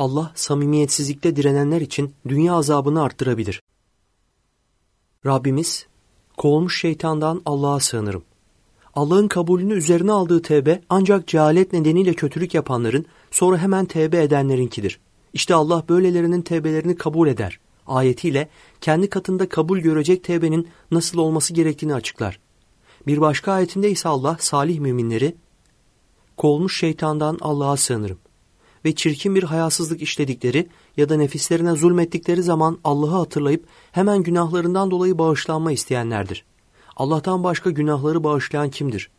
Allah samimiyetsizlikte direnenler için dünya azabını arttırabilir. Rabbimiz, kovulmuş şeytandan Allah'a sığınırım. Allah'ın kabulünü üzerine aldığı tevbe ancak cehalet nedeniyle kötülük yapanların sonra hemen tevbe edenlerinkidir. İşte Allah böylelerinin tevbelerini kabul eder. Ayetiyle kendi katında kabul görecek tevbenin nasıl olması gerektiğini açıklar. Bir başka ayetinde ise Allah salih müminleri, kovulmuş şeytandan Allah'a sığınırım ve çirkin bir hayasızlık işledikleri ya da nefislerine zulmettikleri zaman Allah'ı hatırlayıp hemen günahlarından dolayı bağışlanma isteyenlerdir. Allah'tan başka günahları bağışlayan kimdir?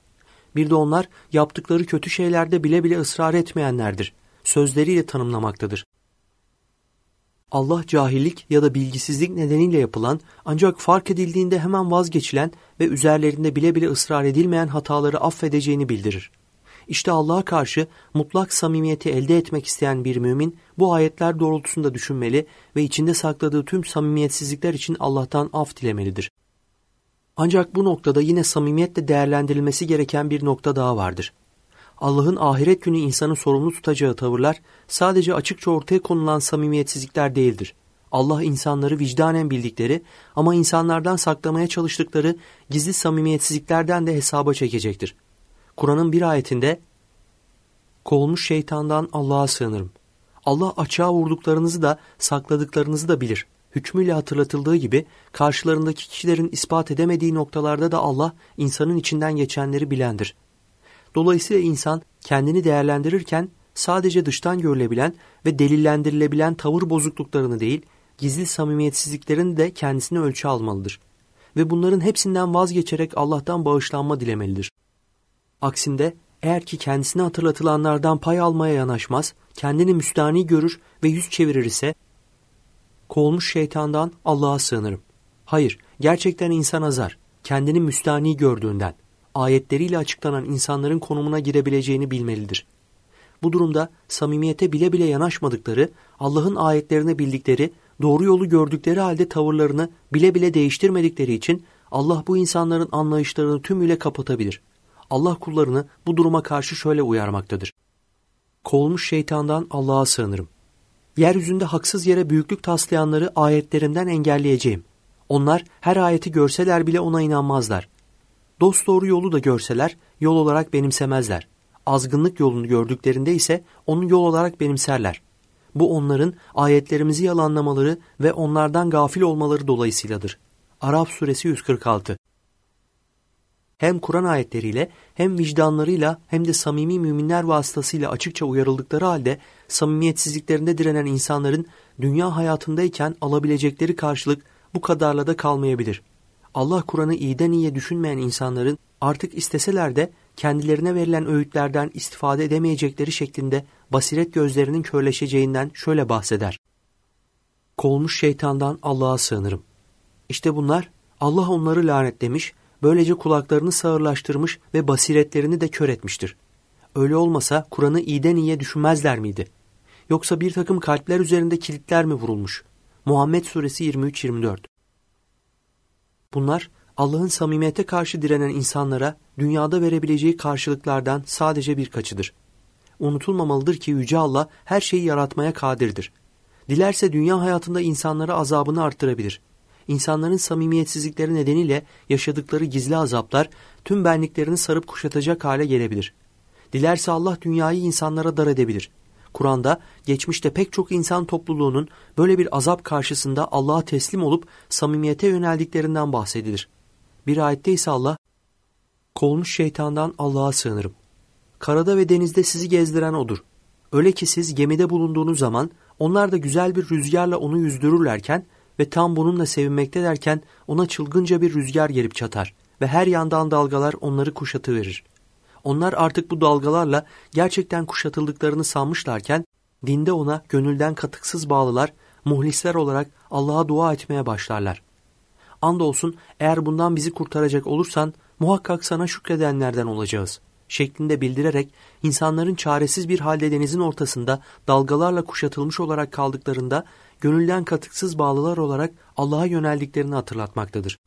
Bir de onlar yaptıkları kötü şeylerde bile bile ısrar etmeyenlerdir. Sözleriyle tanımlamaktadır. Allah cahillik ya da bilgisizlik nedeniyle yapılan ancak fark edildiğinde hemen vazgeçilen ve üzerlerinde bile bile ısrar edilmeyen hataları affedeceğini bildirir. İşte Allah'a karşı mutlak samimiyeti elde etmek isteyen bir mümin bu ayetler doğrultusunda düşünmeli ve içinde sakladığı tüm samimiyetsizlikler için Allah'tan af dilemelidir. Ancak bu noktada yine samimiyetle değerlendirilmesi gereken bir nokta daha vardır. Allah'ın ahiret günü insanı sorumlu tutacağı tavırlar sadece açıkça ortaya konulan samimiyetsizlikler değildir. Allah insanları vicdanen bildikleri ama insanlardan saklamaya çalıştıkları gizli samimiyetsizliklerden de hesaba çekecektir. Kur'an'ın bir ayetinde kovulmuş şeytandan Allah'a sığınırım. Allah açığa vurduklarınızı da sakladıklarınızı da bilir. Hükmüyle hatırlatıldığı gibi karşılarındaki kişilerin ispat edemediği noktalarda da Allah insanın içinden geçenleri bilendir. Dolayısıyla insan kendini değerlendirirken sadece dıştan görülebilen ve delillendirilebilen tavır bozukluklarını değil, gizli samimiyetsizliklerin de kendisini ölçü almalıdır. Ve bunların hepsinden vazgeçerek Allah'tan bağışlanma dilemelidir. Aksinde eğer ki kendisine hatırlatılanlardan pay almaya yanaşmaz, kendini müstani görür ve yüz çevirir ise kovulmuş şeytandan Allah'a sığınırım. Hayır, gerçekten insan azar, kendini müstani gördüğünden, ayetleriyle açıklanan insanların konumuna girebileceğini bilmelidir. Bu durumda samimiyete bile bile yanaşmadıkları, Allah'ın ayetlerini bildikleri, doğru yolu gördükleri halde tavırlarını bile bile değiştirmedikleri için Allah bu insanların anlayışlarını tümüyle kapatabilir.'' Allah kullarını bu duruma karşı şöyle uyarmaktadır. Kovulmuş şeytandan Allah'a sığınırım. Yeryüzünde haksız yere büyüklük taslayanları ayetlerimden engelleyeceğim. Onlar her ayeti görseler bile ona inanmazlar. Dost doğru yolu da görseler yol olarak benimsemezler. Azgınlık yolunu gördüklerinde ise onu yol olarak benimserler. Bu onların ayetlerimizi yalanlamaları ve onlardan gafil olmaları dolayısıyladır. Araf suresi 146 hem Kur'an ayetleriyle hem vicdanlarıyla hem de samimi müminler vasıtasıyla açıkça uyarıldıkları halde samimiyetsizliklerinde direnen insanların dünya hayatındayken alabilecekleri karşılık bu kadarla da kalmayabilir. Allah Kur'an'ı iyiden iyiye düşünmeyen insanların artık isteseler de kendilerine verilen öğütlerden istifade edemeyecekleri şeklinde basiret gözlerinin körleşeceğinden şöyle bahseder. Kolmuş şeytandan Allah'a sığınırım. İşte bunlar Allah onları lanetlemiş Böylece kulaklarını sağırlaştırmış ve basiretlerini de kör etmiştir. Öyle olmasa Kur'an'ı iyiden iyiye düşünmezler miydi? Yoksa bir takım kalpler üzerinde kilitler mi vurulmuş? Muhammed Suresi 23-24 Bunlar Allah'ın samimiyete karşı direnen insanlara dünyada verebileceği karşılıklardan sadece birkaçıdır. Unutulmamalıdır ki Yüce Allah her şeyi yaratmaya kadirdir. Dilerse dünya hayatında insanlara azabını arttırabilir.'' insanların samimiyetsizlikleri nedeniyle yaşadıkları gizli azaplar tüm benliklerini sarıp kuşatacak hale gelebilir. Dilerse Allah dünyayı insanlara dar edebilir. Kur'an'da geçmişte pek çok insan topluluğunun böyle bir azap karşısında Allah'a teslim olup samimiyete yöneldiklerinden bahsedilir. Bir ayette ise Allah, Kolmuş şeytandan Allah'a sığınırım. Karada ve denizde sizi gezdiren odur. Öyle ki siz gemide bulunduğunuz zaman onlar da güzel bir rüzgarla onu yüzdürürlerken ve tam bununla sevinmekte derken ona çılgınca bir rüzgar gelip çatar ve her yandan dalgalar onları kuşatıverir. Onlar artık bu dalgalarla gerçekten kuşatıldıklarını sanmışlarken dinde ona gönülden katıksız bağlılar, muhlisler olarak Allah'a dua etmeye başlarlar. Andolsun eğer bundan bizi kurtaracak olursan muhakkak sana şükredenlerden olacağız.'' şeklinde bildirerek insanların çaresiz bir halde denizin ortasında dalgalarla kuşatılmış olarak kaldıklarında gönülden katıksız bağlılar olarak Allah'a yöneldiklerini hatırlatmaktadır.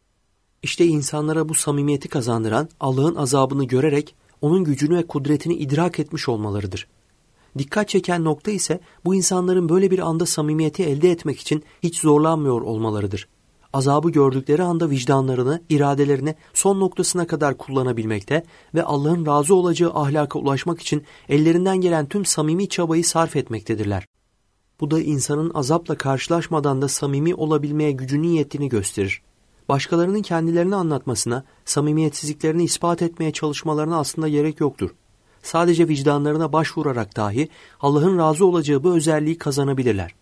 İşte insanlara bu samimiyeti kazandıran Allah'ın azabını görerek onun gücünü ve kudretini idrak etmiş olmalarıdır. Dikkat çeken nokta ise bu insanların böyle bir anda samimiyeti elde etmek için hiç zorlanmıyor olmalarıdır azabı gördükleri anda vicdanlarını, iradelerini son noktasına kadar kullanabilmekte ve Allah'ın razı olacağı ahlaka ulaşmak için ellerinden gelen tüm samimi çabayı sarf etmektedirler. Bu da insanın azapla karşılaşmadan da samimi olabilmeye gücünün yettiğini gösterir. Başkalarının kendilerini anlatmasına, samimiyetsizliklerini ispat etmeye çalışmalarına aslında gerek yoktur. Sadece vicdanlarına başvurarak dahi Allah'ın razı olacağı bu özelliği kazanabilirler.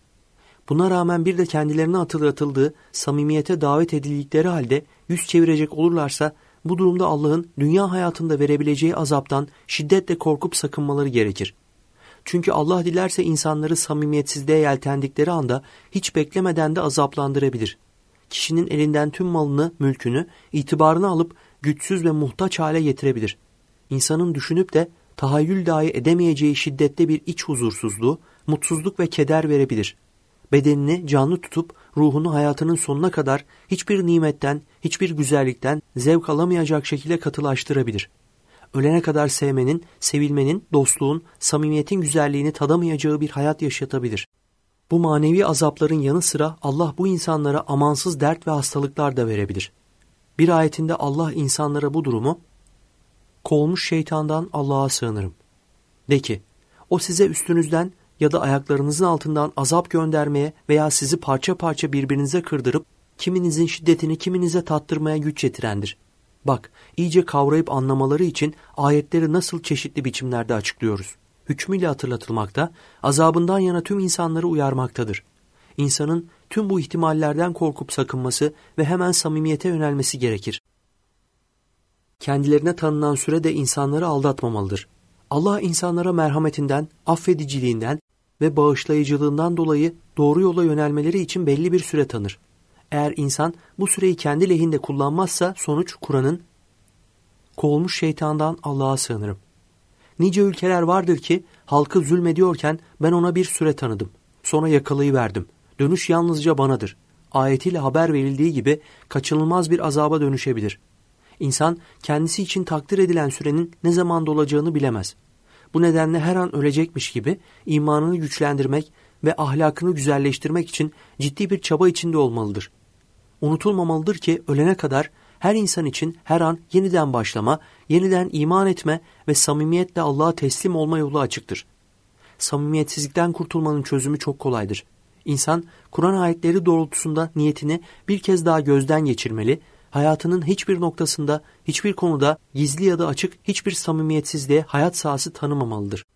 Buna rağmen bir de kendilerine atıldığı samimiyete davet edildikleri halde yüz çevirecek olurlarsa bu durumda Allah'ın dünya hayatında verebileceği azaptan şiddetle korkup sakınmaları gerekir. Çünkü Allah dilerse insanları samimiyetsizliğe yeltendikleri anda hiç beklemeden de azaplandırabilir. Kişinin elinden tüm malını, mülkünü, itibarını alıp güçsüz ve muhtaç hale getirebilir. İnsanın düşünüp de tahayyül dahi edemeyeceği şiddette bir iç huzursuzluğu, mutsuzluk ve keder verebilir.'' bedenini canlı tutup ruhunu hayatının sonuna kadar hiçbir nimetten, hiçbir güzellikten zevk alamayacak şekilde katılaştırabilir. Ölene kadar sevmenin, sevilmenin, dostluğun, samimiyetin güzelliğini tadamayacağı bir hayat yaşatabilir. Bu manevi azapların yanı sıra Allah bu insanlara amansız dert ve hastalıklar da verebilir. Bir ayetinde Allah insanlara bu durumu kolmuş şeytandan Allah'a sığınırım. De ki, o size üstünüzden ya da ayaklarınızın altından azap göndermeye veya sizi parça parça birbirinize kırdırıp kiminizin şiddetini kiminize tattırmaya güç yetirendir. Bak, iyice kavrayıp anlamaları için ayetleri nasıl çeşitli biçimlerde açıklıyoruz. Hükmüyle hatırlatılmakta, azabından yana tüm insanları uyarmaktadır. İnsanın tüm bu ihtimallerden korkup sakınması ve hemen samimiyete yönelmesi gerekir. Kendilerine tanınan sürede insanları aldatmamalıdır. Allah insanlara merhametinden, affediciliğinden ve bağışlayıcılığından dolayı doğru yola yönelmeleri için belli bir süre tanır. Eğer insan bu süreyi kendi lehinde kullanmazsa sonuç Kur'an'ın kovulmuş şeytandan Allah'a sığınırım. Nice ülkeler vardır ki halkı zulmediyorken ben ona bir süre tanıdım. Sonra yakalayıverdim. Dönüş yalnızca banadır. Ayetiyle haber verildiği gibi kaçınılmaz bir azaba dönüşebilir.'' İnsan kendisi için takdir edilen sürenin ne zaman dolacağını bilemez. Bu nedenle her an ölecekmiş gibi imanını güçlendirmek ve ahlakını güzelleştirmek için ciddi bir çaba içinde olmalıdır. Unutulmamalıdır ki ölene kadar her insan için her an yeniden başlama, yeniden iman etme ve samimiyetle Allah'a teslim olma yolu açıktır. Samimiyetsizlikten kurtulmanın çözümü çok kolaydır. İnsan Kur'an ayetleri doğrultusunda niyetini bir kez daha gözden geçirmeli hayatının hiçbir noktasında, hiçbir konuda gizli ya da açık hiçbir samimiyetsizliğe hayat sahası tanımamalıdır.